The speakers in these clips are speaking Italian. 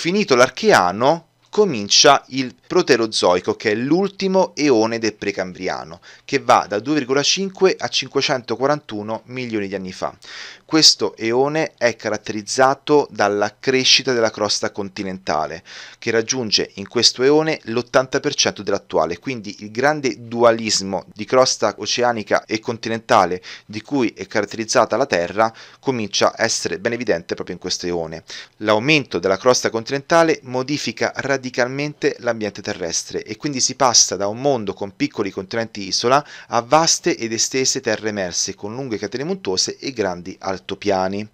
finito l'archeano comincia il Proterozoico, che è l'ultimo eone del Precambriano, che va da 2,5 a 541 milioni di anni fa. Questo eone è caratterizzato dalla crescita della crosta continentale, che raggiunge in questo eone l'80% dell'attuale, quindi il grande dualismo di crosta oceanica e continentale di cui è caratterizzata la Terra comincia a essere ben evidente proprio in questo eone. L'aumento della crosta continentale modifica radicalmente radicalmente l'ambiente terrestre e quindi si passa da un mondo con piccoli continenti isola a vaste ed estese terre emerse con lunghe catene montuose e grandi altopiani.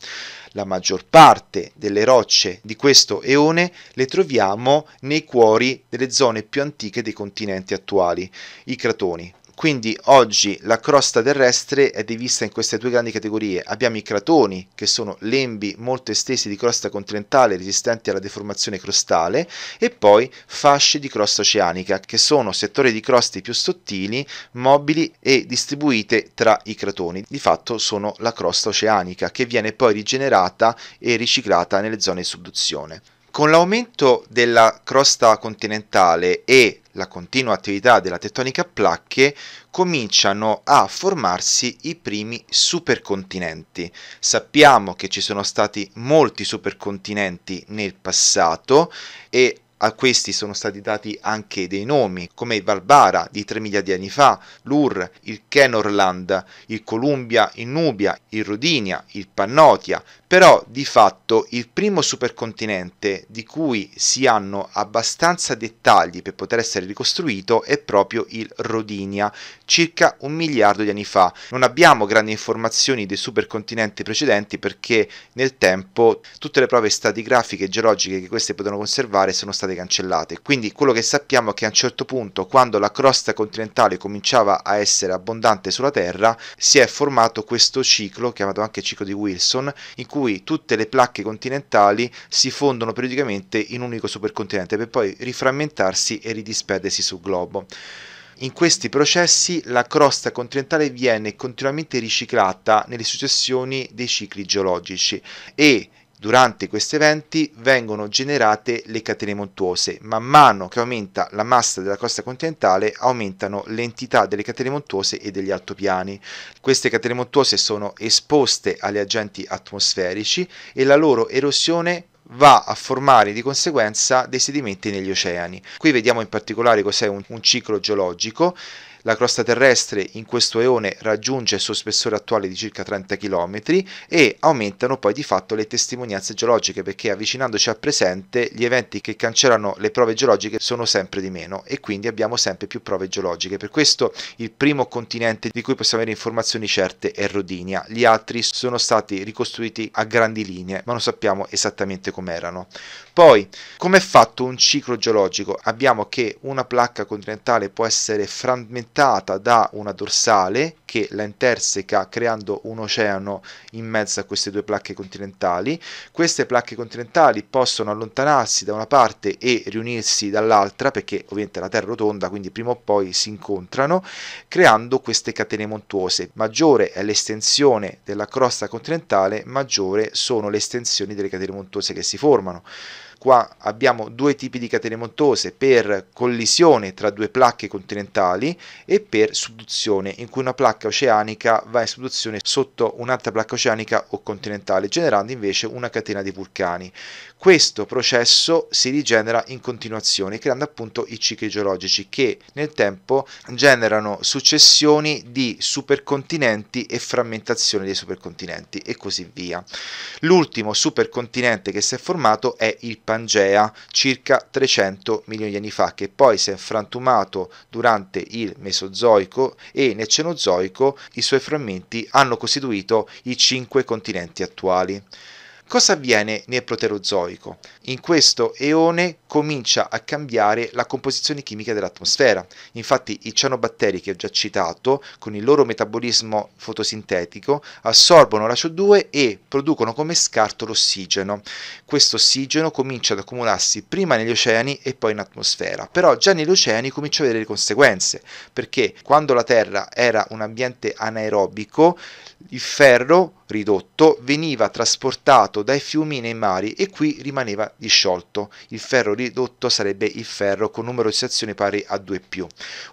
La maggior parte delle rocce di questo eone le troviamo nei cuori delle zone più antiche dei continenti attuali, i cratoni, quindi oggi la crosta terrestre è divisa in queste due grandi categorie. Abbiamo i cratoni, che sono lembi molto estesi di crosta continentale resistenti alla deformazione crostale, e poi fasce di crosta oceanica, che sono settori di croste più sottili, mobili e distribuite tra i cratoni. Di fatto sono la crosta oceanica, che viene poi rigenerata e riciclata nelle zone di subduzione. Con l'aumento della crosta continentale e la continua attività della tettonica a placche, cominciano a formarsi i primi supercontinenti. Sappiamo che ci sono stati molti supercontinenti nel passato e a questi sono stati dati anche dei nomi, come il Valbara di 3 3.000 di anni fa, l'Ur, il Kenorland, il Columbia in Nubia, il Rodinia, il Pannotia, però di fatto il primo supercontinente di cui si hanno abbastanza dettagli per poter essere ricostruito è proprio il Rodinia, circa un miliardo di anni fa. Non abbiamo grandi informazioni dei supercontinenti precedenti perché nel tempo tutte le prove stratigrafiche e geologiche che queste potevano conservare sono state state cancellate. Quindi quello che sappiamo è che a un certo punto, quando la crosta continentale cominciava a essere abbondante sulla Terra, si è formato questo ciclo, chiamato anche ciclo di Wilson, in cui tutte le placche continentali si fondono periodicamente in un unico supercontinente per poi riframmentarsi e ridisperdersi sul globo. In questi processi la crosta continentale viene continuamente riciclata nelle successioni dei cicli geologici e Durante questi eventi vengono generate le catene montuose. Man mano che aumenta la massa della costa continentale, aumentano l'entità delle catene montuose e degli altopiani. Queste catene montuose sono esposte agli agenti atmosferici e la loro erosione va a formare di conseguenza dei sedimenti negli oceani. Qui vediamo in particolare cos'è un, un ciclo geologico la crosta terrestre in questo eone raggiunge il suo spessore attuale di circa 30 km e aumentano poi di fatto le testimonianze geologiche perché avvicinandoci al presente gli eventi che cancellano le prove geologiche sono sempre di meno e quindi abbiamo sempre più prove geologiche. Per questo il primo continente di cui possiamo avere informazioni certe è Rodinia. Gli altri sono stati ricostruiti a grandi linee, ma non sappiamo esattamente com'erano. Poi, come è fatto un ciclo geologico? Abbiamo che una placca continentale può essere frammentata alimentata da una dorsale che la interseca creando un oceano in mezzo a queste due placche continentali. Queste placche continentali possono allontanarsi da una parte e riunirsi dall'altra perché ovviamente la Terra è rotonda, quindi prima o poi si incontrano, creando queste catene montuose. Maggiore è l'estensione della crosta continentale, maggiore sono le estensioni delle catene montuose che si formano. Qua abbiamo due tipi di catene montuose per collisione tra due placche continentali e per subduzione, in cui una placca oceanica va in subduzione sotto un'altra placca oceanica o continentale, generando invece una catena di vulcani. Questo processo si rigenera in continuazione, creando appunto i cicli geologici che nel tempo generano successioni di supercontinenti e frammentazione dei supercontinenti e così via. L'ultimo supercontinente che si è formato è il Pangea, circa 300 milioni di anni fa, che poi si è frantumato durante il Mesozoico e nel Cenozoico i suoi frammenti hanno costituito i cinque continenti attuali. Cosa avviene nel Proterozoico? In questo eone comincia a cambiare la composizione chimica dell'atmosfera. Infatti i cianobatteri che ho già citato, con il loro metabolismo fotosintetico, assorbono la CO2 e producono come scarto l'ossigeno. Questo ossigeno comincia ad accumularsi prima negli oceani e poi in atmosfera. Però già negli oceani comincia a avere le conseguenze, perché quando la Terra era un ambiente anaerobico, il ferro ridotto veniva trasportato estratto dai fiumi nei mari e qui rimaneva disciolto. Il ferro ridotto sarebbe il ferro con numero di stazioni pari a 2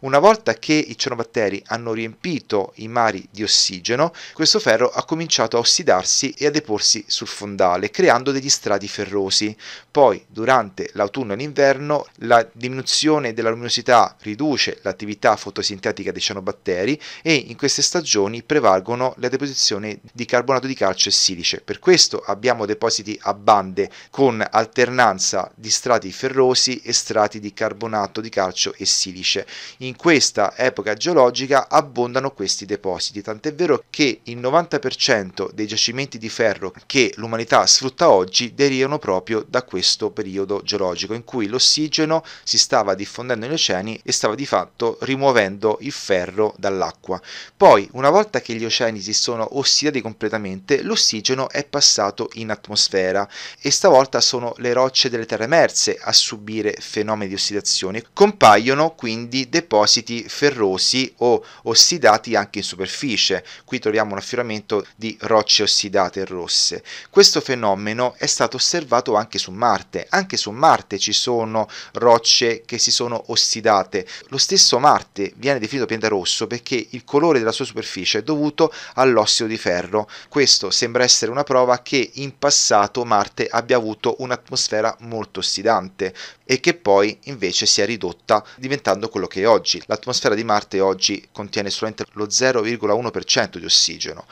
Una volta che i cianobatteri hanno riempito i mari di ossigeno, questo ferro ha cominciato a ossidarsi e a deporsi sul fondale, creando degli strati ferrosi. Poi, durante l'autunno e l'inverno, la diminuzione della luminosità riduce l'attività fotosintetica dei cianobatteri e in queste stagioni prevalgono la deposizione di carbonato di calcio e silice. Per questo abbiamo abbiamo depositi a bande con alternanza di strati ferrosi e strati di carbonato di calcio e silice. In questa epoca geologica abbondano questi depositi, tant'è vero che il 90% dei giacimenti di ferro che l'umanità sfrutta oggi derivano proprio da questo periodo geologico in cui l'ossigeno si stava diffondendo negli oceani e stava di fatto rimuovendo il ferro dall'acqua. Poi, una volta che gli oceani si sono ossidati completamente, l'ossigeno è passato in in atmosfera e stavolta sono le rocce delle terre emerse a subire fenomeni di ossidazione. Compaiono quindi depositi ferrosi o ossidati anche in superficie. Qui troviamo un affioramento di rocce ossidate rosse. Questo fenomeno è stato osservato anche su Marte. Anche su Marte ci sono rocce che si sono ossidate. Lo stesso Marte viene definito pianeta rosso perché il colore della sua superficie è dovuto all'ossido di ferro. Questo sembra essere una prova che in passato Marte abbia avuto un'atmosfera molto ossidante, e che poi invece si è ridotta diventando quello che è oggi. L'atmosfera di Marte oggi contiene solamente lo 0,1% di ossigeno,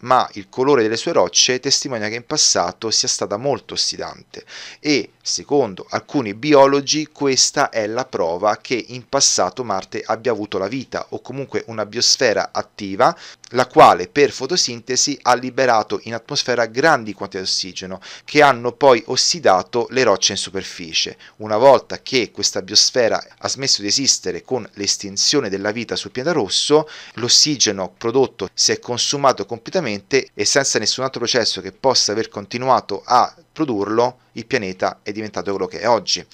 ma il colore delle sue rocce testimonia che in passato sia stata molto ossidante e, secondo alcuni biologi, questa è la prova che in passato Marte abbia avuto la vita o comunque una biosfera attiva, la quale per fotosintesi ha liberato in atmosfera grandi quantità di ossigeno che hanno poi ossidato le rocce in superficie. Una una volta che questa biosfera ha smesso di esistere con l'estinzione della vita sul pianeta rosso, l'ossigeno prodotto si è consumato completamente e senza nessun altro processo che possa aver continuato a produrlo, il pianeta è diventato quello che è oggi.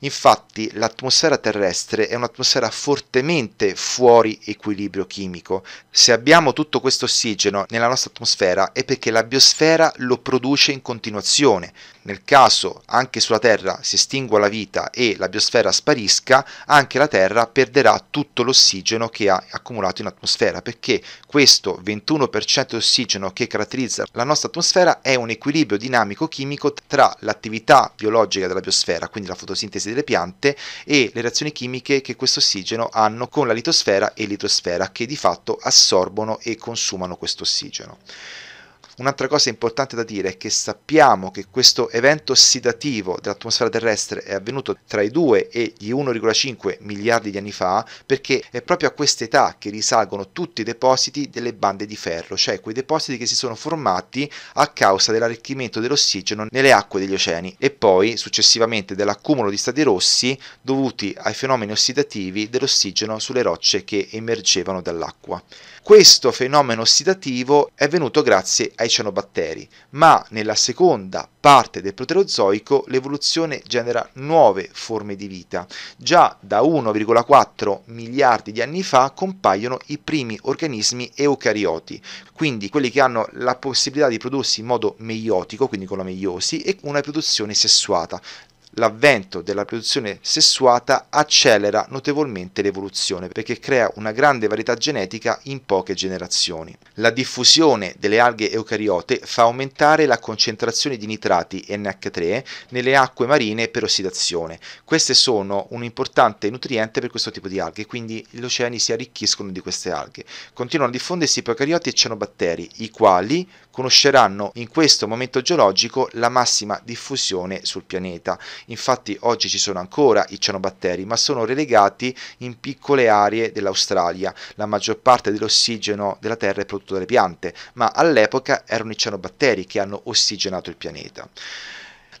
Infatti l'atmosfera terrestre è un'atmosfera fortemente fuori equilibrio chimico. Se abbiamo tutto questo ossigeno nella nostra atmosfera è perché la biosfera lo produce in continuazione. Nel caso anche sulla Terra si estingua la vita e la biosfera sparisca, anche la Terra perderà tutto l'ossigeno che ha accumulato in atmosfera, perché questo 21% di ossigeno che caratterizza la nostra atmosfera è un equilibrio dinamico chimico dinamico tra l'attività biologica della biosfera, quindi la fotosintesi delle piante, e le reazioni chimiche che questo ossigeno hanno con la litosfera e l'idrosfera, che di fatto assorbono e consumano questo ossigeno. Un'altra cosa importante da dire è che sappiamo che questo evento ossidativo dell'atmosfera terrestre è avvenuto tra i 2 e gli 1,5 miliardi di anni fa perché è proprio a quest'età che risalgono tutti i depositi delle bande di ferro, cioè quei depositi che si sono formati a causa dell'arricchimento dell'ossigeno nelle acque degli oceani e poi successivamente dell'accumulo di stati rossi dovuti ai fenomeni ossidativi dell'ossigeno sulle rocce che emergevano dall'acqua. Questo fenomeno ossidativo è venuto grazie ai ai cianobatteri, ma nella seconda parte del Proterozoico l'evoluzione genera nuove forme di vita. Già da 1,4 miliardi di anni fa compaiono i primi organismi eucarioti, quindi quelli che hanno la possibilità di prodursi in modo meiotico, quindi con la meiosi, e una riproduzione sessuata l'avvento della produzione sessuata accelera notevolmente l'evoluzione perché crea una grande varietà genetica in poche generazioni. La diffusione delle alghe eucariote fa aumentare la concentrazione di nitrati NH3 nelle acque marine per ossidazione. Queste sono un importante nutriente per questo tipo di alghe, quindi gli oceani si arricchiscono di queste alghe. Continuano a diffondersi i procarioti e cianobatteri, i quali conosceranno in questo momento geologico la massima diffusione sul pianeta. Infatti oggi ci sono ancora i cianobatteri, ma sono relegati in piccole aree dell'Australia. La maggior parte dell'ossigeno della Terra è prodotto dalle piante, ma all'epoca erano i cianobatteri che hanno ossigenato il pianeta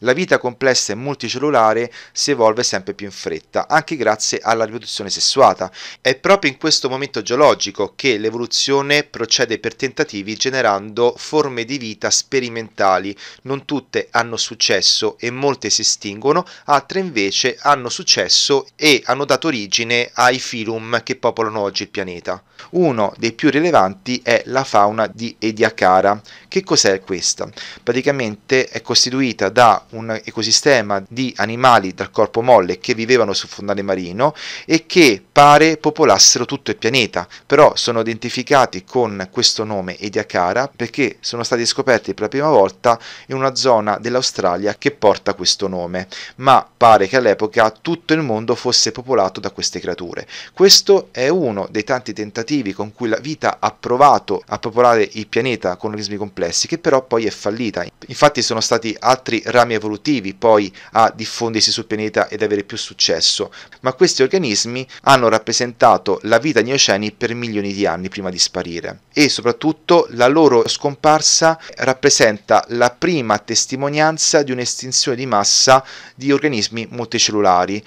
la vita complessa e multicellulare si evolve sempre più in fretta, anche grazie alla riproduzione sessuata. È proprio in questo momento geologico che l'evoluzione procede per tentativi generando forme di vita sperimentali. Non tutte hanno successo e molte si estinguono, altre invece hanno successo e hanno dato origine ai filum che popolano oggi il pianeta. Uno dei più rilevanti è la fauna di Ediacara. Che cos'è questa? Praticamente è costituita da un ecosistema di animali dal corpo molle che vivevano sul fondale marino e che pare popolassero tutto il pianeta, però sono identificati con questo nome Ediacara perché sono stati scoperti per la prima volta in una zona dell'Australia che porta questo nome, ma pare che all'epoca tutto il mondo fosse popolato da queste creature. Questo è uno dei tanti tentativi con cui la vita ha provato a popolare il pianeta con organismi complessi che però poi è fallita. Infatti sono stati altri rami evolutivi poi a diffondersi sul pianeta ed avere più successo, ma questi organismi hanno rappresentato la vita negli oceani per milioni di anni prima di sparire e soprattutto la loro scomparsa rappresenta la prima testimonianza di un'estinzione di massa di organismi multicellulari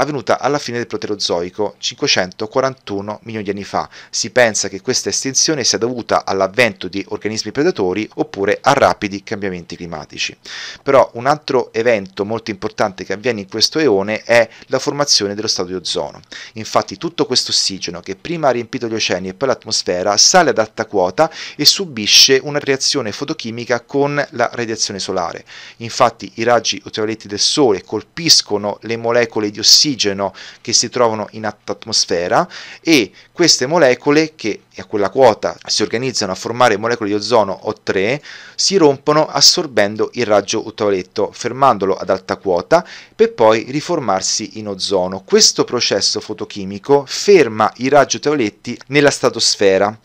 avvenuta alla fine del Proterozoico, 541 milioni di anni fa. Si pensa che questa estinzione sia dovuta all'avvento di organismi predatori oppure a rapidi cambiamenti climatici. Però un altro evento molto importante che avviene in questo eone è la formazione dello stato di ozono. Infatti tutto questo ossigeno che prima ha riempito gli oceani e poi l'atmosfera sale ad alta quota e subisce una reazione fotochimica con la radiazione solare. Infatti i raggi ultravioletti del Sole colpiscono le molecole di ossigeno ossigeno che si trovano in atmosfera e queste molecole che a quella quota si organizzano a formare molecole di ozono O3 si rompono assorbendo il raggio ultravioletto, fermandolo ad alta quota per poi riformarsi in ozono. Questo processo fotochimico ferma i raggi ultravioletti nella stratosfera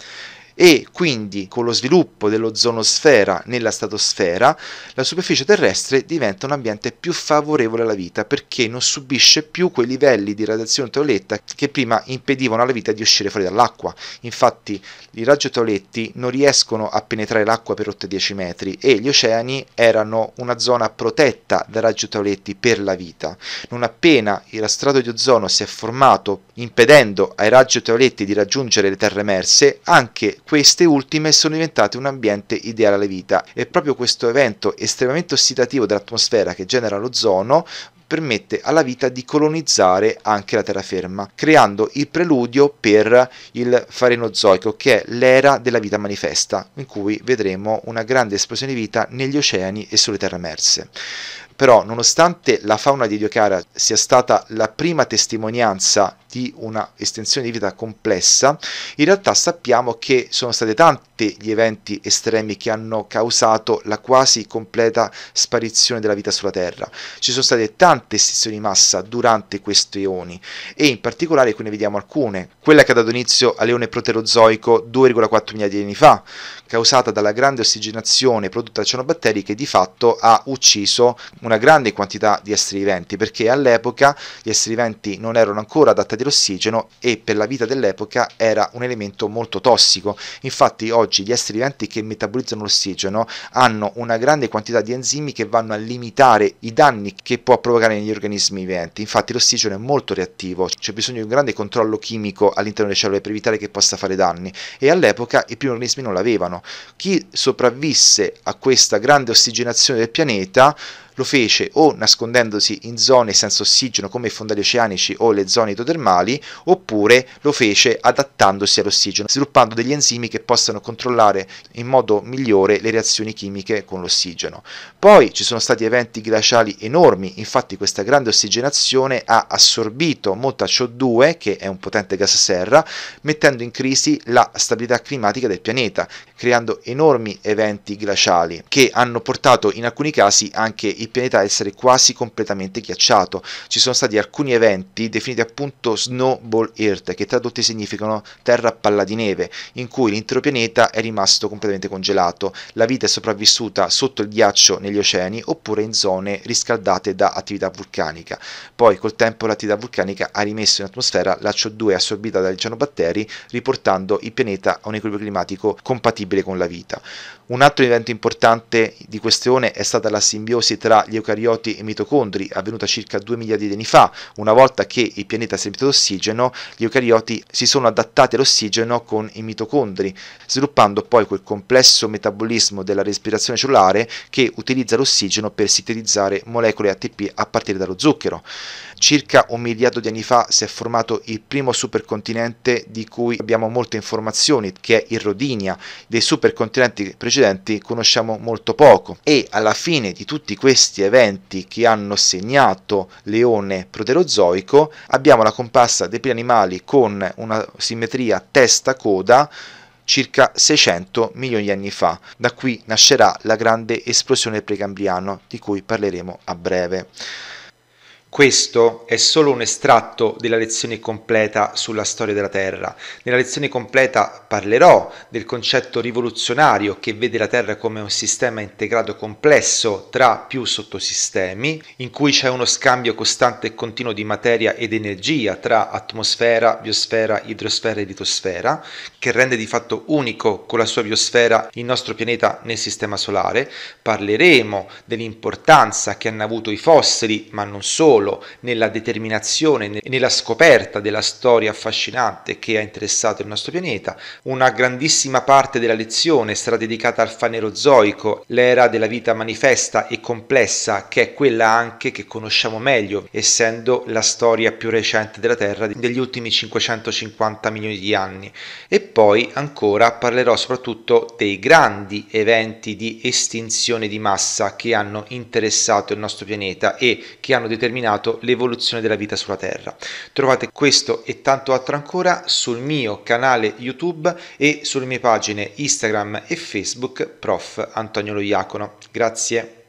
e quindi con lo sviluppo dell'ozonosfera nella stratosfera la superficie terrestre diventa un ambiente più favorevole alla vita perché non subisce più quei livelli di radiazione ultravioletta che prima impedivano alla vita di uscire fuori dall'acqua. Infatti i raggi ultravioletti non riescono a penetrare l'acqua per 8 10 metri e gli oceani erano una zona protetta da raggi ultravioletti per la vita. Non appena il strato di ozono si è formato impedendo ai raggi ultravioletti di raggiungere le terre emerse, anche queste ultime sono diventate un ambiente ideale alla vita e proprio questo evento estremamente ossidativo dell'atmosfera che genera l'ozono permette alla vita di colonizzare anche la terraferma, creando il preludio per il farenozoico, che è l'era della vita manifesta, in cui vedremo una grande esplosione di vita negli oceani e sulle terre emerse. Però, nonostante la fauna di Diocara sia stata la prima testimonianza di una estensione di vita complessa, in realtà sappiamo che sono stati tanti gli eventi estremi che hanno causato la quasi completa sparizione della vita sulla Terra. Ci sono state tante estinzioni di massa durante questi eoni e in particolare qui ne vediamo alcune. Quella che ha dato inizio all'eone proterozoico 2,4 miliardi di anni fa, causata dalla grande ossigenazione prodotta da cianobatteri che di fatto ha ucciso una grande quantità di esseri viventi perché all'epoca gli esseri viventi non erano ancora adattati all'ossigeno e per la vita dell'epoca era un elemento molto tossico. Infatti oggi gli esseri viventi che metabolizzano l'ossigeno hanno una grande quantità di enzimi che vanno a limitare i danni che può provocare negli organismi viventi. Infatti l'ossigeno è molto reattivo, c'è bisogno di un grande controllo chimico all'interno delle cellule per evitare che possa fare danni e all'epoca i primi organismi non l'avevano. Chi sopravvisse a questa grande ossigenazione del pianeta lo fece o nascondendosi in zone senza ossigeno come i fondali oceanici o le zone idrotermali, oppure lo fece adattandosi all'ossigeno, sviluppando degli enzimi che possano controllare in modo migliore le reazioni chimiche con l'ossigeno. Poi ci sono stati eventi glaciali enormi, infatti questa grande ossigenazione ha assorbito molta CO2, che è un potente gas serra, mettendo in crisi la stabilità climatica del pianeta, creando enormi eventi glaciali che hanno portato in alcuni casi anche i il pianeta essere quasi completamente ghiacciato. Ci sono stati alcuni eventi definiti appunto Snowball Earth, che tradotti significano terra a palla di neve, in cui l'intero pianeta è rimasto completamente congelato. La vita è sopravvissuta sotto il ghiaccio negli oceani oppure in zone riscaldate da attività vulcanica. Poi col tempo l'attività vulcanica ha rimesso in atmosfera la CO2 assorbita dai cianobatteri, riportando il pianeta a un equilibrio climatico compatibile con la vita. Un altro evento importante di questione è stata la simbiosi tra gli eucarioti e i mitocondri, avvenuta circa 2 miliardi di anni fa. Una volta che il pianeta si è riempito d'ossigeno, gli eucarioti si sono adattati all'ossigeno con i mitocondri, sviluppando poi quel complesso metabolismo della respirazione cellulare che utilizza l'ossigeno per sintetizzare molecole ATP a partire dallo zucchero. Circa un miliardo di anni fa si è formato il primo supercontinente di cui abbiamo molte informazioni, che è il Rodinia. Dei supercontinenti precedenti precedenti conosciamo molto poco e alla fine di tutti questi eventi che hanno segnato leone proterozoico abbiamo la comparsa dei primi animali con una simmetria testa-coda circa 600 milioni di anni fa. Da qui nascerà la grande esplosione precambriana di cui parleremo a breve. Questo è solo un estratto della lezione completa sulla storia della Terra. Nella lezione completa parlerò del concetto rivoluzionario che vede la Terra come un sistema integrato complesso tra più sottosistemi, in cui c'è uno scambio costante e continuo di materia ed energia tra atmosfera, biosfera, idrosfera e litosfera, che rende di fatto unico con la sua biosfera il nostro pianeta nel sistema solare. Parleremo dell'importanza che hanno avuto i fossili, ma non solo ruolo nella determinazione e nella scoperta della storia affascinante che ha interessato il nostro pianeta. Una grandissima parte della lezione sarà dedicata al fanerozoico, l'era della vita manifesta e complessa, che è quella anche che conosciamo meglio, essendo la storia più recente della Terra degli ultimi 550 milioni di anni. E poi ancora parlerò soprattutto dei grandi eventi di estinzione di massa che hanno interessato il nostro pianeta e che hanno determinato spiegato l'evoluzione della vita sulla Terra. Trovate questo e tanto altro ancora sul mio canale YouTube e sulle mie pagine Instagram e Facebook Prof. Antonio Lo Iacono. Grazie.